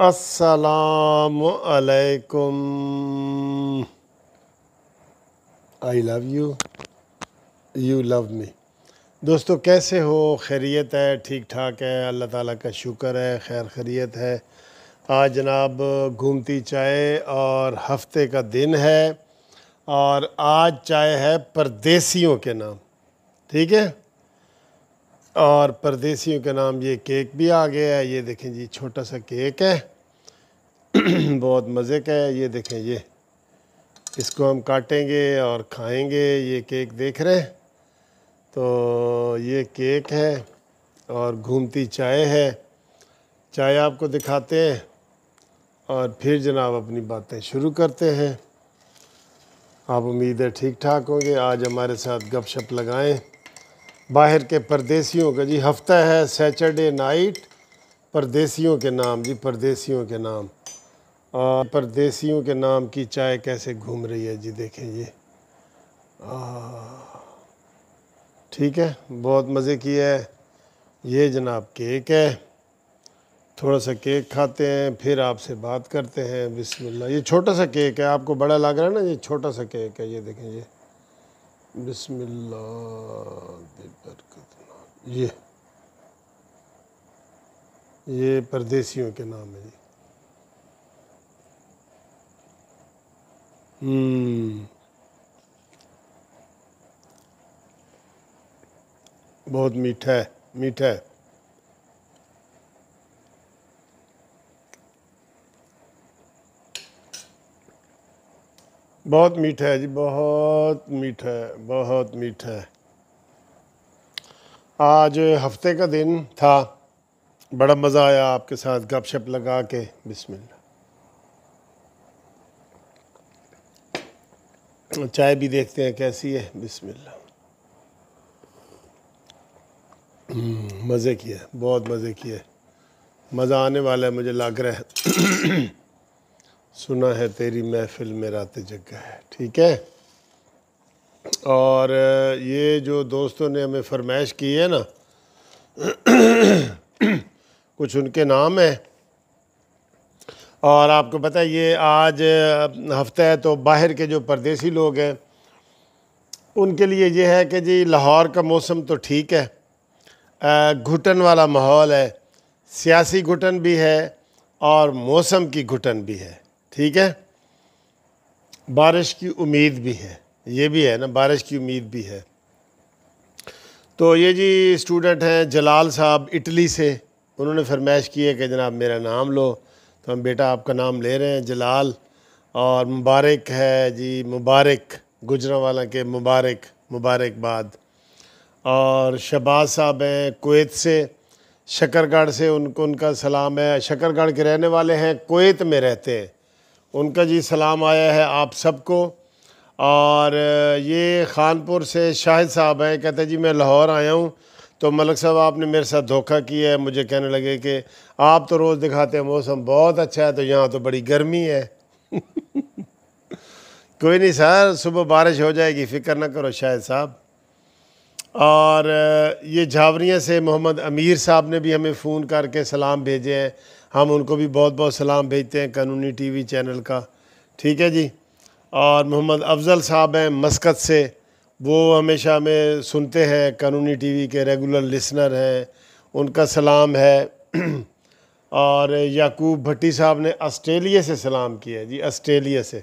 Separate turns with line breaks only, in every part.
असलकुम I love you you love me दोस्तों कैसे हो खैरियत है ठीक ठाक है अल्लाह ताला का शुक्र है खैर खैरियत है आज जनाब घूमती चाय और हफ्ते का दिन है और आज चाय है परदेसियों के नाम ठीक है और परदेसियों के नाम ये केक भी आ गया है ये देखें जी छोटा सा केक है बहुत मज़े का है ये देखें ये इसको हम काटेंगे और खाएंगे ये केक देख रहे हैं तो ये केक है और घूमती चाय है चाय आपको दिखाते हैं और फिर जनाब अपनी बातें शुरू करते हैं आप उम्मीद है ठीक ठाक होंगे आज हमारे साथ गपशप लगाएं बाहर के परदेसियों का जी हफ्ता है सैटरडे नाइट परदेसियों के नाम जी परदेसियों के नाम और परदेसियों के नाम की चाय कैसे घूम रही है जी देखें ये ठीक है बहुत मज़े की है ये जनाब केक है थोड़ा सा केक खाते हैं फिर आपसे बात करते हैं बिस्मिल्लाह ये छोटा सा केक है आपको बड़ा लग रहा है ना ये छोटा सा केक है ये देखें ये बिस्मिल्ला ये ये परदेसियों के नाम है जी हम्म। बहुत मीठा है मीठा है बहुत मीठा है जी बहुत मीठा है बहुत मीठा है आज हफ्ते का दिन था बड़ा मज़ा आया आपके साथ गपशप लगा के बिस्मिल्लाह चाय भी देखते हैं कैसी है बिस्मिल्लाह हम्म, मज़े की है बहुत मज़े की है मज़ा आने वाला है मुझे लग रहा है सुना है तेरी महफिल में रात जग है ठीक है और ये जो दोस्तों ने हमें फरमाइश की है ना कुछ उनके नाम हैं और आपको पता है ये आज हफ्ता है तो बाहर के जो परदेसी लोग हैं उनके लिए ये है कि जी लाहौर का मौसम तो ठीक है घुटन वाला माहौल है सियासी घुटन भी है और मौसम की घुटन भी है ठीक है बारिश की उम्मीद भी है ये भी है ना बारिश की उम्मीद भी है तो ये जी स्टूडेंट हैं जलाल साहब इटली से उन्होंने फरमाइश की है कि जनाब मेरा नाम लो तो हम बेटा आपका नाम ले रहे हैं जलाल और मुबारक है जी मुबारक गुजरावाला के मुबारक मुबारकबाद और शबाज साहब हैं कोत से शकरगढ़ से उनको उनका सलाम है शकरगढ़ के रहने वाले हैं कोत में रहते हैं उनका जी सलाम आया है आप सबको और ये खानपुर से शाहिद साहब हैं कहते हैं जी मैं लाहौर आया हूँ तो मलक साहब आपने मेरे साथ धोखा किया है मुझे कहने लगे कि आप तो रोज़ दिखाते हैं मौसम बहुत अच्छा है तो यहाँ तो बड़ी गर्मी है कोई नहीं सर सुबह बारिश हो जाएगी फ़िक्र ना करो शाहिद साहब और ये झावरिया से मोहम्मद अमीर साहब ने भी हमें फ़ोन करके सलाम भेजे हैं हम उनको भी बहुत बहुत सलाम भेजते हैं कानूनी टीवी चैनल का ठीक है जी और मोहम्मद अफजल साहब हैं मस्कत से वो हमेशा हमें सुनते हैं कानूनी टीवी के रेगुलर लिसनर हैं उनका सलाम है और याकूब भट्टी साहब ने आस्ट्रेलिया से सलाम किया है जी आस्ट्रेलिया से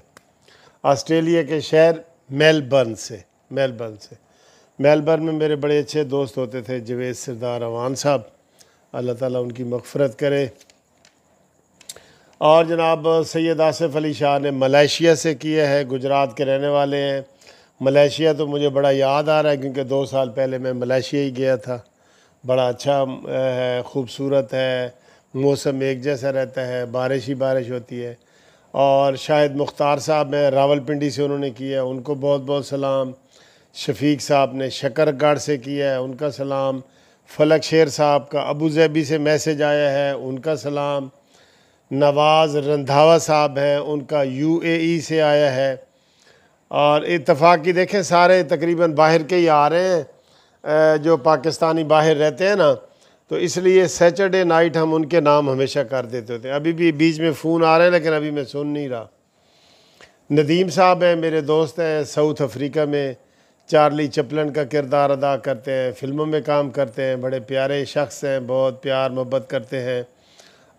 ऑस्ट्रेलिया के शहर मेलबर्न से मेलबर्न से मेलबर्न में मेरे बड़े अच्छे दोस्त होते थे जवेद सरदार अवान साहब अल्लाह ताला उनकी मगफरत करे और जनाब सैद आसिफ अली शाह ने मलेशिया से किया है गुजरात के रहने वाले हैं मलेशिया तो मुझे बड़ा याद आ रहा है क्योंकि दो साल पहले मैं मलेशिया ही गया था बड़ा अच्छा है खूबसूरत है मौसम एक जैसा रहता है बारिश ही बारिश होती है और शाहिद मुख्तार साहब हैं रावलपिंडी से उन्होंने किया उनको बहुत बहुत सलाम शफीक साहब ने शकरगढ़ से किया है उनका सलाम फलक शेर साहब का अबू जैबी से मैसेज आया है उनका सलाम नवाज़ रंधावा साहब हैं उनका यूएई e से आया है और की देखें सारे तकरीबन बाहर के ही आ रहे हैं जो पाकिस्तानी बाहर रहते हैं ना तो इसलिए सैटरडे नाइट हम उनके नाम हमेशा कर देते होते हैं अभी भी बीच में फ़ोन आ रहे हैं लेकिन अभी मैं सुन नहीं रहा नदीम साहब हैं मेरे दोस्त हैं साउथ अफ्रीका में चार्ली चपलन का किरदार अदा करते हैं फिल्मों में काम करते हैं बड़े प्यारे शख्स हैं बहुत प्यार मोहब्बत करते हैं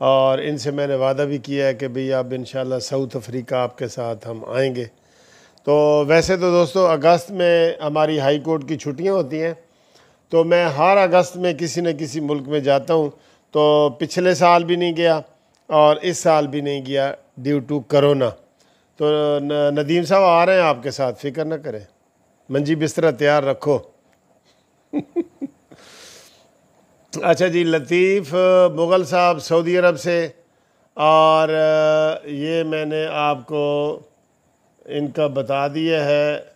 और इनसे मैंने वादा भी किया है कि भई आप इन साउथ अफ्रीका आपके साथ हम आएंगे तो वैसे तो दोस्तों अगस्त में हमारी हाई कोर्ट की छुट्टियां होती हैं तो मैं हर अगस्त में किसी न किसी मुल्क में जाता हूं तो पिछले साल भी नहीं गया और इस साल भी नहीं गया ड्यू टू करोना तो नदीम साहब आ रहे हैं आपके साथ फ़िक्र न करें मंजी बिस्तरा तैयार रखो अच्छा जी लतीफ़ मुग़ल साहब सऊदी अरब से और ये मैंने आपको इनका बता दिया है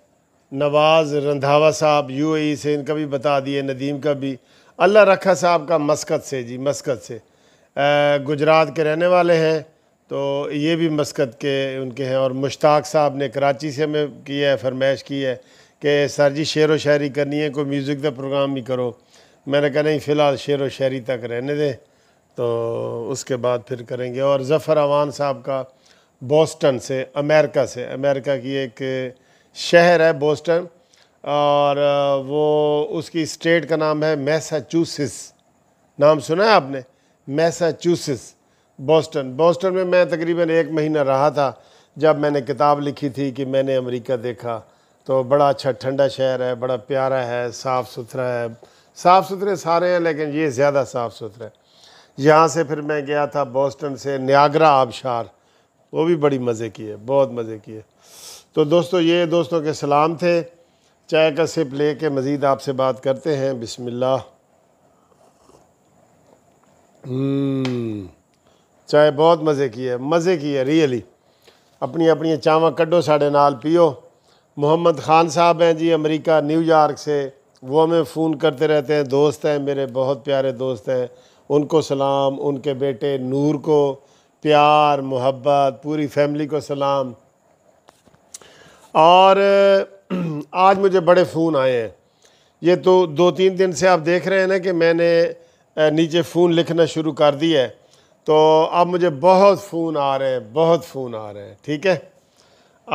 नवाज़ रंधावा साहब यूएई से इनका भी बता दिए नदीम का भी अल्लाह रखा साहब का मस्कत से जी मस्कत से गुजरात के रहने वाले हैं तो ये भी मस्कत के उनके हैं और मुश्ताक साहब ने कराची से हमें किया है फरमाइश की है कि सर जी शेर व शायरी करनी है कोई म्यूज़िक का प्रोग्राम ही करो मैंने कहा नहीं फ़िलहाल शेर व शहरी तक रहने दें तो उसके बाद फिर करेंगे और ज़फ़र अवान साहब का बोस्टन से अमेरिका से अमेरिका की एक शहर है बोस्टन और वो उसकी स्टेट का नाम है मैसाचूसिस नाम सुना है आपने मैसाचूसिस बोस्टन बोस्टन में मैं तकरीबन एक महीना रहा था जब मैंने किताब लिखी थी कि मैंने अमेरिका देखा तो बड़ा अच्छा ठंडा शहर है बड़ा प्यारा है साफ़ सुथरा है साफ़ सुथरे सारे हैं लेकिन ये ज़्यादा साफ़ सुथरे यहाँ से फिर मैं गया था बोस्टन से न्यागरा आबशार वो भी बड़ी मज़े की है बहुत मज़े की है तो दोस्तों ये दोस्तों के सलाम थे चाय का सिप ले के मज़ीद आपसे बात करते हैं बिसमिल्ला हम्म, चाय बहुत मज़े की है मज़े की है रियली अपनी अपनी चावा कड्डो साढ़े नाल पियो मोहम्मद ख़ान साहब हैं जी अमेरिका न्यूयॉर्क से वो हमें फ़ोन करते रहते हैं दोस्त हैं मेरे बहुत प्यारे दोस्त हैं उनको सलाम उनके बेटे नूर को प्यार मोहब्बत पूरी फैमिली को सलाम और आज मुझे बड़े फ़ोन आए हैं ये तो दो तीन दिन से आप देख रहे हैं ना कि मैंने नीचे फ़ोन लिखना शुरू कर दिया है तो अब मुझे बहुत फ़ोन आ रहे हैं बहुत फ़ोन आ रहे हैं ठीक है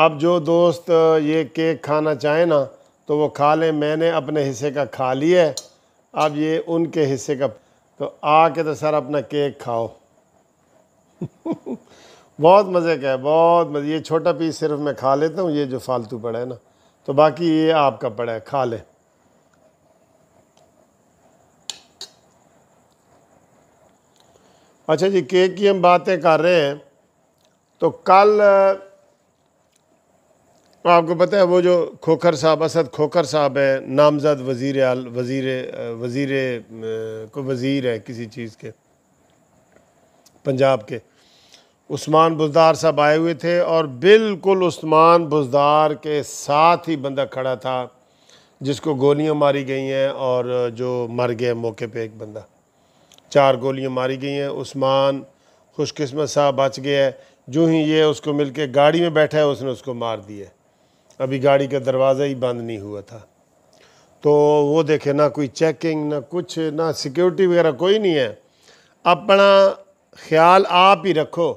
अब जो दोस्त ये केक खाना चाहें ना तो वो खा लें मैंने अपने हिस्से का खा लिया अब ये उनके हिस्से का तो आके तो सर अपना केक खाओ बहुत मज़े का है बहुत मज़े ये छोटा पीस सिर्फ मैं खा लेता हूँ ये जो फालतू पड़ा है ना तो बाकी ये आपका पड़ा है खा लें अच्छा जी केक की हम बातें कर रहे हैं तो कल आपको पता है वो जो खोखर साहब असद खोखर साहब है नामजद वजीर आल वजीर वजीर को वज़ीर है किसी चीज़ के पंजाब के उस्मान बुजदार साहब आए हुए थे और बिल्कुल उस्मान बुजदार के साथ ही बंदा खड़ा था जिसको गोलियां मारी गई हैं और जो मर गए मौके पे एक बंदा चार गोलियां मारी गई हैं उस्मान खुशकस्मत साहब बच गया है जो ही ये उसको मिलके गाड़ी में बैठा है उसने उसको मार दिया अभी गाड़ी का दरवाज़ा ही बंद नहीं हुआ था तो वो देखे ना कोई चेकिंग ना कुछ ना सिक्योरिटी वगैरह कोई नहीं है अपना ख्याल आप ही रखो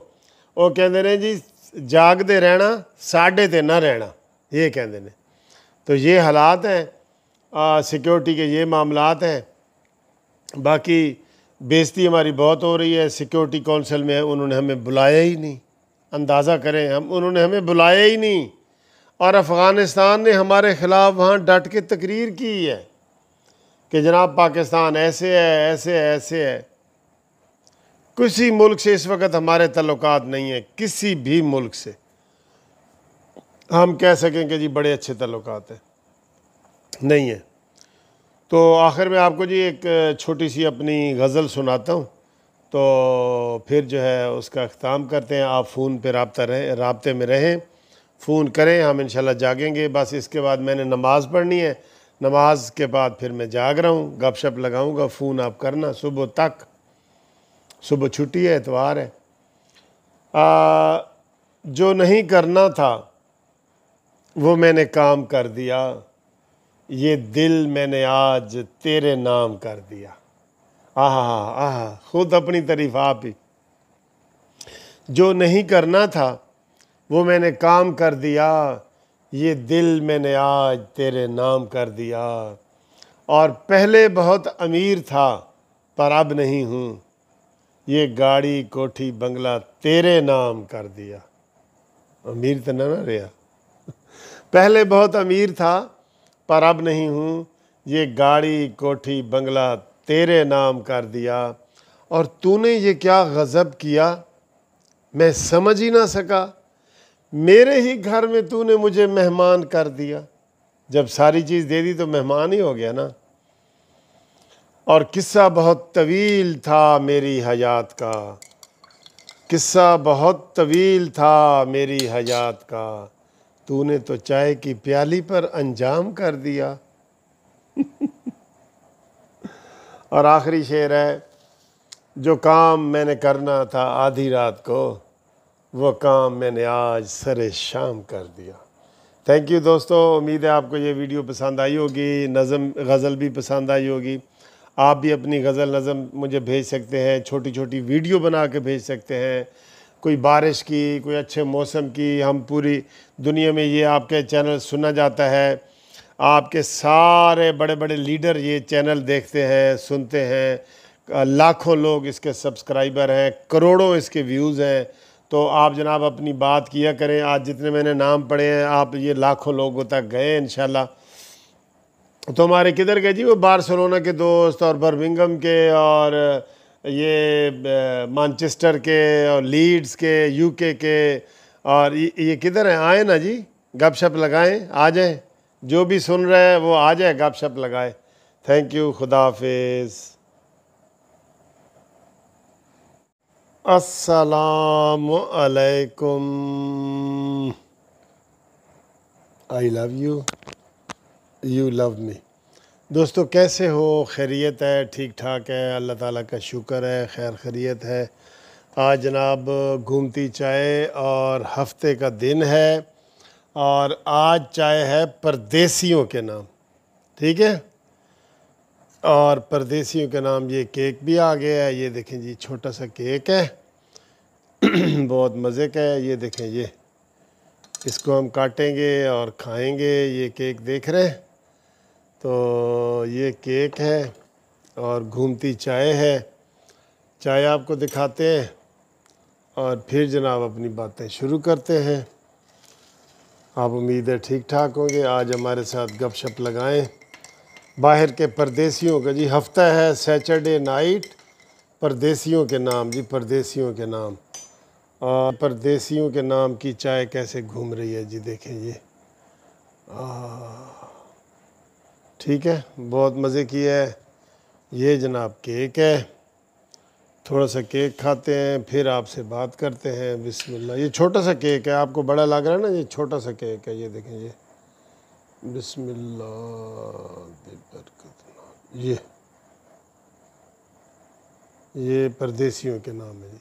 वो कहते हैं जी जागते रहना साढ़े ਤੇ ना रहना ये कहते हैं तो ये हालात हैं सिक्योरिटी के ये मामलात हैं बाकी बेजती हमारी बहुत हो रही है सिक्योरिटी काउंसिल में उन्होंने हमें बुलाया ही नहीं अंदाज़ा करें हम उन्होंने हमें बुलाया ही नहीं और अफ़गानिस्तान ने हमारे ख़िलाफ़ वहाँ डट के तकरीर की है कि जनाब पाकिस्तान ऐसे है ऐसे है ऐसे है किसी मुल्क से इस वक्त हमारे तल्लक नहीं हैं किसी भी मुल्क से हम कह सकें कि जी बड़े अच्छे तल्लक हैं नहीं है तो आखिर में आपको जी एक छोटी सी अपनी गज़ल सुनाता हूँ तो फिर जो है उसका अख्ताम करते हैं आप फ़ोन पर रबता रहें रबते में रहें फ़ोन करें हम इंशाल्लाह जागेंगे बस इसके बाद मैंने नमाज़ पढ़नी है नमाज के बाद फिर मैं जाग रहा हूँ गपशप लगाऊँगा फ़ोन आप करना सुबह तक सुबह छुट्टी है एतवार है आ, जो नहीं करना था वो मैंने काम कर दिया ये दिल मैंने आज तेरे नाम कर दिया आह आह खुद अपनी तरीफ़ आप ही जो नहीं करना था वो मैंने काम कर दिया ये दिल मैंने आज तेरे नाम कर दिया और पहले बहुत अमीर था पर अब नहीं हूँ ये गाड़ी कोठी बंगला तेरे नाम कर दिया अमीर तो ना ना रहा पहले बहुत अमीर था पर अब नहीं हूँ ये गाड़ी कोठी बंगला तेरे नाम कर दिया और तूने ये क्या गज़ब किया मैं समझ ही ना सका मेरे ही घर में तूने मुझे मेहमान कर दिया जब सारी चीज़ दे दी तो मेहमान ही हो गया ना और किस्सा बहुत तवील था मेरी हयात का किस्सा बहुत तवील था मेरी हयात का तूने तो चाय की प्याली पर अंजाम कर दिया और आखिरी शेर है जो काम मैंने करना था आधी रात को वो काम मैंने आज सर शाम कर दिया थैंक यू दोस्तों उम्मीद है आपको ये वीडियो पसंद आई होगी नज़म गज़ल भी पसंद आई होगी आप भी अपनी गज़ल नज़म मुझे भेज सकते हैं छोटी छोटी वीडियो बना के भेज सकते हैं कोई बारिश की कोई अच्छे मौसम की हम पूरी दुनिया में ये आपके चैनल सुना जाता है आपके सारे बड़े बड़े लीडर ये चैनल देखते हैं सुनते हैं लाखों लोग इसके सब्सक्राइबर हैं करोड़ों इसके व्यूज़ हैं तो आप जनाब अपनी बात किया करें आज जितने मैंने नाम पढ़े हैं आप ये लाखों लोगों तक गए इन तो हमारे किधर गए जी वो बार्सलोना के दोस्त और बर्मिंगम के और ये मानचेस्टर के और लीड्स के यूके के और ये, किधर हैं आए ना जी गपशप लगाएं आ जाए जो भी सुन रहे हैं वो आ जाए गपशप लगाए थैंक यू खुदा हाफिज़ असलकुम I love you you love me दोस्तों कैसे हो खैरियत है ठीक ठाक है अल्लाह ताला का शुक्र है खैर खैरियत है आज जनाब घूमती चाय और हफ्ते का दिन है और आज चाय है परदेसियों के नाम ठीक है और परदेसियों के नाम ये केक भी आ गया है ये देखें जी छोटा सा केक है बहुत मज़े का है ये देखें ये इसको हम काटेंगे और खाएंगे ये केक देख रहे हैं तो ये केक है और घूमती चाय है चाय आपको दिखाते हैं और फिर जनाब अपनी बातें शुरू करते हैं आप उम्मीद है ठीक ठाक होंगे आज हमारे साथ गपशप लगाएं बाहर के परदेसियों का जी हफ्ता है सैटरडे नाइट परदेसियों के नाम जी परदेसियों के नाम और परदेसियों के नाम की चाय कैसे घूम रही है जी देखें ये ठीक है बहुत मज़े की है ये जनाब केक है थोड़ा सा केक खाते हैं फिर आपसे बात करते हैं बिस्मिल्लाह ये छोटा सा केक है आपको बड़ा लग रहा है ना ये छोटा सा केक है ये देखें ये बिस्मिल्ला ये ये परदेसियों के नाम है जी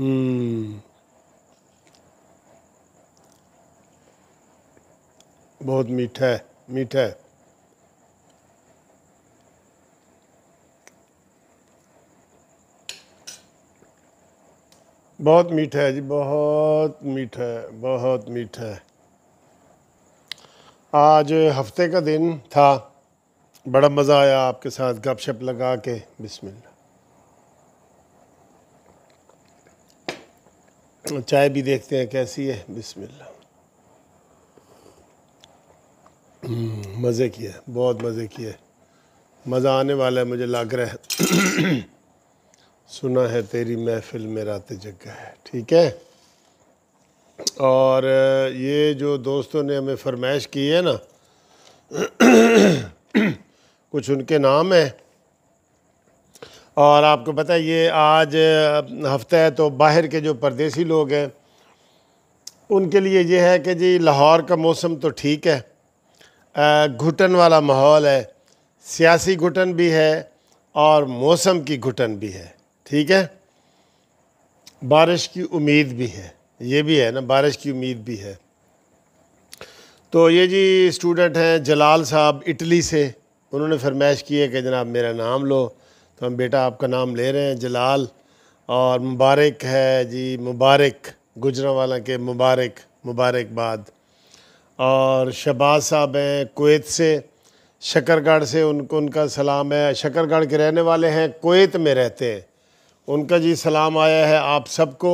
हम्म, बहुत मीठा है मीठा है बहुत मीठा है जी बहुत मीठा है बहुत मीठा है आज हफ्ते का दिन था बड़ा मज़ा आया आपके साथ गपशप लगा के बिस्मिल्लाह चाय भी देखते हैं कैसी है बिस्मिल्लाह हम्म, मज़े किए बहुत मज़े किए मज़ा आने वाला है मुझे लग रहा है सुना है तेरी महफिल में रात जग है ठीक है और ये जो दोस्तों ने हमें फरमाइश की है ना कुछ उनके नाम हैं और आपको पता है ये आज हफ्ता है तो बाहर के जो परदेसी लोग हैं उनके लिए ये है कि जी लाहौर का मौसम तो ठीक है घुटन वाला माहौल है सियासी घुटन भी है और मौसम की घुटन भी है ठीक है बारिश की उम्मीद भी है ये भी है ना बारिश की उम्मीद भी है तो ये जी स्टूडेंट हैं जलाल साहब इटली से उन्होंने फरमाइश की है कि जनाब मेरा नाम लो तो हम बेटा आपका नाम ले रहे हैं जलाल और मुबारक है जी मुबारक गुजरावाला के मुबारक मुबारकबाद और शहबाज़ साहब हैं कोत से शकरगढ़ से उनको उनका सलाम है शकरगढ़ के रहने वाले हैं कोत में रहते हैं उनका जी सलाम आया है आप सबको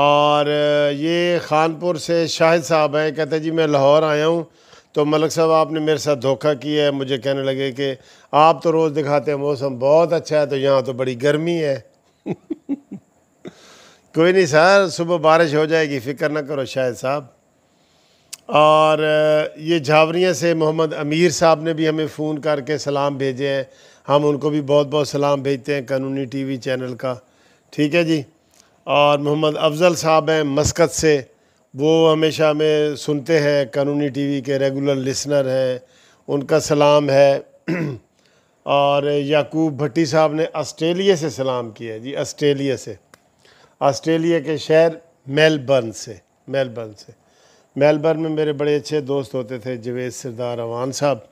और ये खानपुर से शाहिद साहब हैं कहते हैं जी मैं लाहौर आया हूँ तो मलक साहब आपने मेरे साथ धोखा किया है मुझे कहने लगे कि आप तो रोज़ दिखाते हैं मौसम बहुत अच्छा है तो यहाँ तो बड़ी गर्मी है कोई नहीं सर सुबह बारिश हो जाएगी फ़िक्र ना करो शाहिद साहब और ये झावरिया से मोहम्मद अमीर साहब ने भी हमें फ़ोन करके सलाम भेजे हैं हम उनको भी बहुत बहुत सलाम भेजते हैं कानूनी टीवी चैनल का ठीक है जी और मोहम्मद अफजल साहब हैं मस्कत से वो हमेशा हमें सुनते हैं कानूनी टीवी के रेगुलर लिसनर हैं उनका सलाम है और याकूब भट्टी साहब ने ऑस्ट्रेलिया से सलाम किया है जी ऑस्ट्रेलिया से ऑस्ट्रेलिया के शहर मेलबर्न से मेलबर्न से मेलबर्न में मेरे बड़े अच्छे दोस्त होते थे जवेद सरदार अवान साहब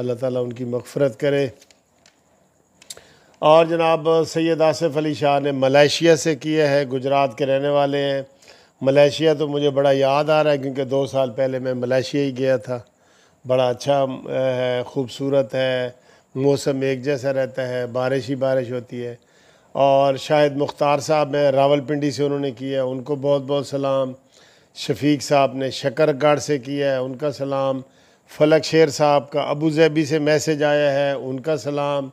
अल्लाह ताला उनकी मगफरत करे और जनाब सैद आसिफ अली शाह ने मलेशिया से किया है गुजरात के रहने वाले हैं मलेशिया तो मुझे बड़ा याद आ रहा है क्योंकि दो साल पहले मैं मलेशिया ही गया था बड़ा अच्छा है खूबसूरत है मौसम एक जैसा रहता है बारिश ही बारिश होती है और शायद मुख्तार साहब हैं रावलपिंडी से उन्होंने किया है उनको बहुत बहुत सलाम शफीक साहब ने शकरगढ़ से किया है उनका सलाम फलक शेर साहब का अबू जहबी से मैसेज आया है उनका सलाम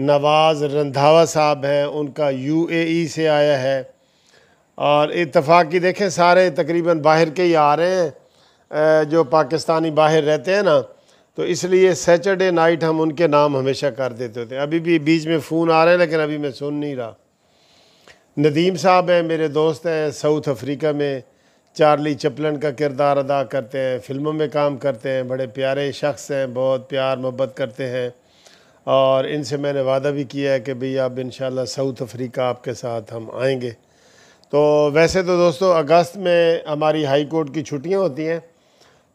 नवाज़ रंधावा साहब हैं उनका यूएई e से आया है और इतफाक़ी देखें सारे तकरीबन बाहर के ही आ रहे हैं जो पाकिस्तानी बाहर रहते हैं ना तो इसलिए सैटरडे नाइट हम उनके नाम हमेशा कर देते होते हैं अभी भी बीच में फ़ोन आ रहे हैं लेकिन अभी मैं सुन नहीं रहा नदीम साहब हैं मेरे दोस्त हैं साउथ अफ्रीका में चार्ली चपलन का किरदार अदा करते हैं फिल्मों में काम करते हैं बड़े प्यारे शख्स हैं बहुत प्यार मोहब्बत करते हैं और इनसे मैंने वादा भी किया है कि भई आप इन साउथ अफ्रीका आपके साथ हम आएंगे तो वैसे तो दोस्तों अगस्त में हमारी हाई कोर्ट की छुट्टियां होती हैं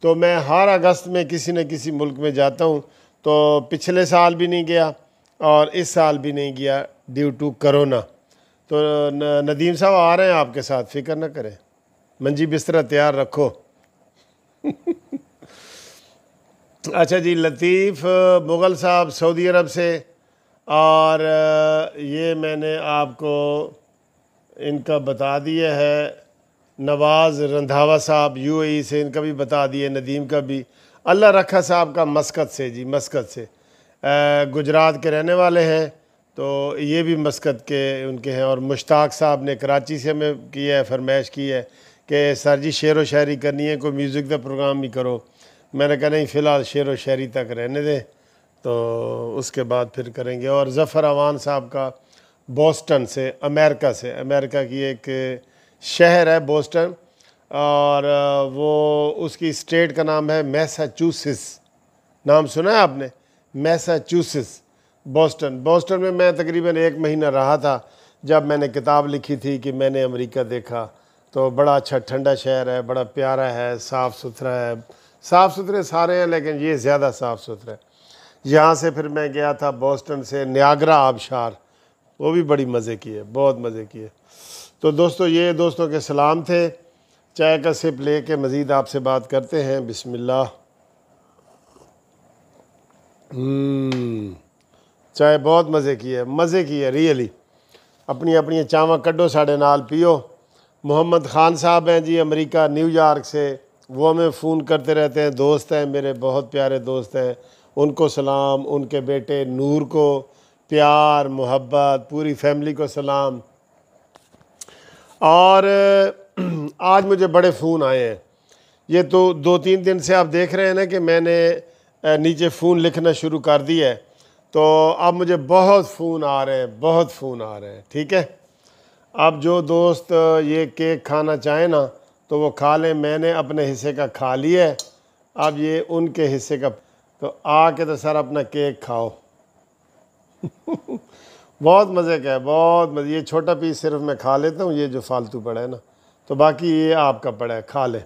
तो मैं हर अगस्त में किसी न किसी मुल्क में जाता हूं तो पिछले साल भी नहीं गया और इस साल भी नहीं गया ड्यू टू करोना तो नदीम साहब आ रहे हैं आपके साथ फ़िक्र ना करें मंजी बिस्तरा तैयार रखो अच्छा जी लतीफ़ मुग़ल साहब सऊदी अरब से और ये मैंने आपको इनका बता दिया है नवाज़ रंधावा साहब यूएई से इनका भी बता दिए नदीम का भी अल्लाह रखा साहब का मस्कत से जी मस्कत से गुजरात के रहने वाले हैं तो ये भी मस्कत के उनके हैं और मुश्ताक साहब ने कराची से हमें किया है फरमाइश की है कि सर जी शेर व शायरी करनी है कोई म्यूज़िक का प्रोग्राम ही करो मैंने कहा नहीं फ़िलहाल शेर व शायरी तक रहने दें तो उसके बाद फिर करेंगे और ज़फ़र अवान साहब का बोस्टन से अमेरिका से अमेरिका की एक शहर है बोस्टन और वो उसकी स्टेट का नाम है मैसाचूसिस नाम सुना है आपने मैसाचूसिस बोस्टन बोस्टन में मैं तकरीबन एक महीना रहा था जब मैंने किताब लिखी थी कि मैंने अमेरिका देखा तो बड़ा अच्छा ठंडा शहर है बड़ा प्यारा है साफ़ सुथरा है साफ़ सुथरे सारे हैं लेकिन ये ज़्यादा साफ़ सुथरे यहाँ से फिर मैं गया था बोस्टन से न्यागरा आबशार वो भी बड़ी मज़े की है बहुत मज़े की है तो दोस्तों ये दोस्तों के सलाम थे चाय का सिप ले कर मज़ीद आपसे बात करते हैं बिसमिल्ला हम्म, चाय बहुत मज़े की है मज़े की है रियली अपनी अपनी चावं कड्डो साढ़े नाल पियो मोहम्मद ख़ान साहब हैं जी अमेरिका न्यूयॉर्क से वो हमें फ़ोन करते रहते हैं दोस्त हैं मेरे बहुत प्यारे दोस्त हैं उनको सलाम उनके बेटे नूर को प्यार मोहब्बत पूरी फैमिली को सलाम और आज मुझे बड़े फ़ोन आए हैं ये तो दो तीन दिन से आप देख रहे हैं ना कि मैंने नीचे फ़ोन लिखना शुरू कर दिया है तो अब मुझे बहुत फ़ोन आ रहे हैं बहुत फ़ोन आ रहे हैं ठीक है अब जो दोस्त ये केक खाना चाहें ना तो वो खा लें मैंने अपने हिस्से का खा लिया अब ये उनके हिस्से का तो आके तो सर अपना केक खाओ बहुत मज़े का है बहुत मज़े ये छोटा पीस सिर्फ मैं खा लेता हूँ ये जो फालतू पड़ा है ना तो बाकी ये आपका पड़ा है खा लें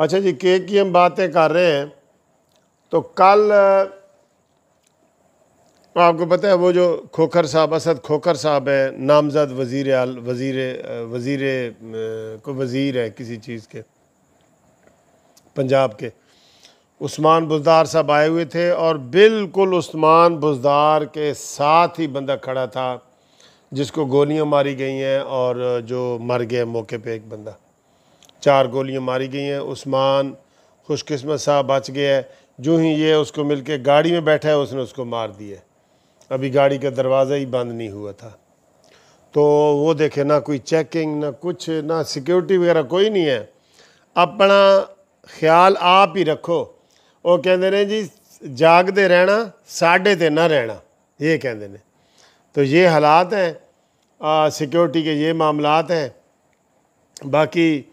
अच्छा जी केक की हम बातें कर रहे हैं तो कल तो आपको पता है वो जो खोखर साहब असद खोखर साहब है नामजद वजीर आल वजीर वजीर को वज़ीर है किसी चीज़ के पंजाब के उस्मान बुजदार साहब आए हुए थे और बिल्कुल उस्मान बुजदार के साथ ही बंदा खड़ा था जिसको गोलियां मारी गई हैं और जो मर गया मौके पे एक बंदा चार गोलियां मारी गई हैं उस्मान खुशकस्मत साहब बच गया है जो ही ये उसको मिलके गाड़ी में बैठा है उसने उसको मार दिया अभी गाड़ी का दरवाज़ा ही बंद नहीं हुआ था तो वो देखे ना कोई चेकिंग ना कुछ ना सिक्योरिटी वगैरह कोई नहीं है अपना ख्याल आप ही रखो वो कहते हैं जी जागते रहना साढ़े ਤੇ ना रहना ये कहते हैं तो ये हालात हैं सिक्योरिटी के ये मामलात हैं बाकी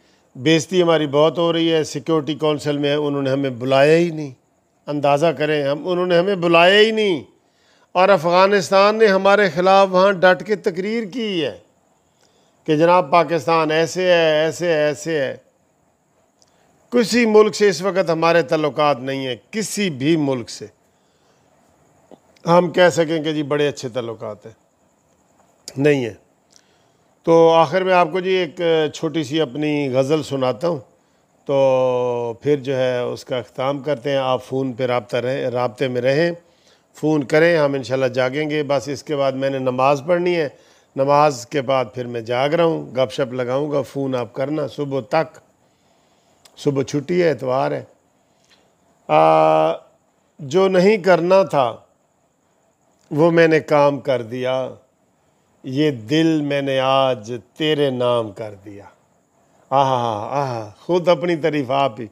बेजती हमारी बहुत हो रही है सिक्योरिटी काउंसिल में उन्होंने हमें बुलाया ही नहीं अंदाज़ा करें हम उन्होंने हमें बुलाया ही नहीं और अफ़गानिस्तान ने हमारे ख़िलाफ़ वहाँ डट के तकरीर की है कि जनाब पाकिस्तान ऐसे है ऐसे है ऐसे है किसी मुल्क से इस वक्त हमारे तल्लक नहीं हैं किसी भी मुल्क से हम कह सकें कि जी बड़े अच्छे तल्लक हैं नहीं है तो आखिर में आपको जी एक छोटी सी अपनी गज़ल सुनाता हूँ तो फिर जो है उसका अख्ताम करते हैं आप फ़ोन पर रबते रहें रबते में रहें फ़ोन करें हम इन जागेंगे बस इसके बाद मैंने नमाज़ पढ़नी है नमाज के बाद फिर मैं जाग रहा हूँ गपशप लगाऊँगा फ़ोन आप करना सुबह तक सुबह छुट्टी है एतवार है आ, जो नहीं करना था वो मैंने काम कर दिया ये दिल मैंने आज तेरे नाम कर दिया आह आह खुद अपनी तरीफ़ आप ही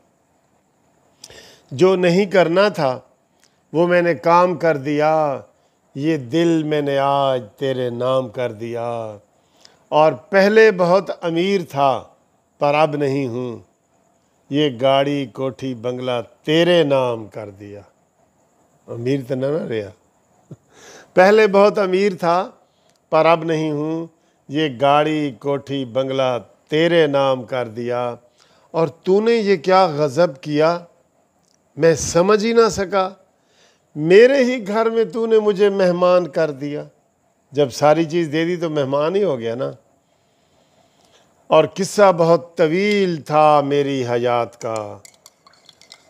जो नहीं करना था वो मैंने काम कर दिया ये दिल मैंने आज तेरे नाम कर दिया और पहले बहुत अमीर था पर अब नहीं हूँ ये गाड़ी कोठी बंगला तेरे नाम कर दिया अमीर तो ना ना रहा पहले बहुत अमीर था पर अब नहीं हूँ ये गाड़ी कोठी बंगला तेरे नाम कर दिया और तूने ये क्या गज़ब किया मैं समझ ही ना सका मेरे ही घर में तूने मुझे मेहमान कर दिया जब सारी चीज़ दे दी तो मेहमान ही हो गया ना और किस्सा बहुत तवील था मेरी हयात का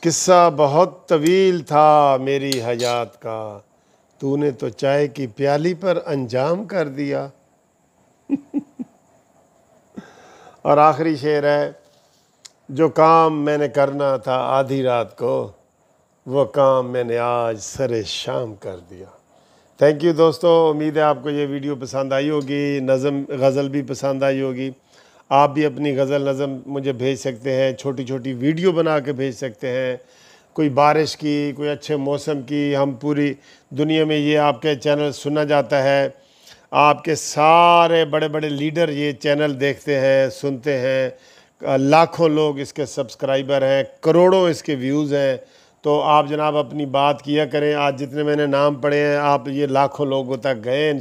किस्सा बहुत तवील था मेरी हयात का तूने तो चाय की प्याली पर अंजाम कर दिया और आखिरी शेर है जो काम मैंने करना था आधी रात को वो काम मैंने आज सर शाम कर दिया थैंक यू दोस्तों उम्मीद है आपको ये वीडियो पसंद आई होगी नज़म गज़ल भी पसंद आई होगी आप भी अपनी गज़ल नज़म मुझे भेज सकते हैं छोटी छोटी वीडियो बना के भेज सकते हैं कोई बारिश की कोई अच्छे मौसम की हम पूरी दुनिया में ये आपके चैनल सुना जाता है आपके सारे बड़े बड़े लीडर ये चैनल देखते हैं सुनते हैं लाखों लोग इसके सब्सक्राइबर हैं करोड़ों इसके व्यूज़ हैं तो आप जनाब अपनी बात किया करें आज जितने मैंने नाम पढ़े हैं आप ये लाखों लोगों तक गए इन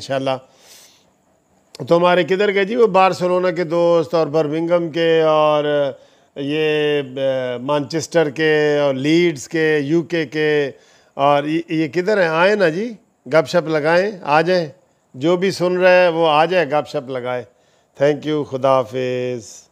तो हमारे किधर गए जी वो बार्सलोना के दोस्त और बर्मिंगम के और ये मानचेस्टर के और लीड्स के यूके के और ये, किधर हैं आए ना जी गपशप लगाएं आ जाएं जो भी सुन रहे हैं वो आ जाए गपशप लगाए थैंक यू खुदा हाफिज़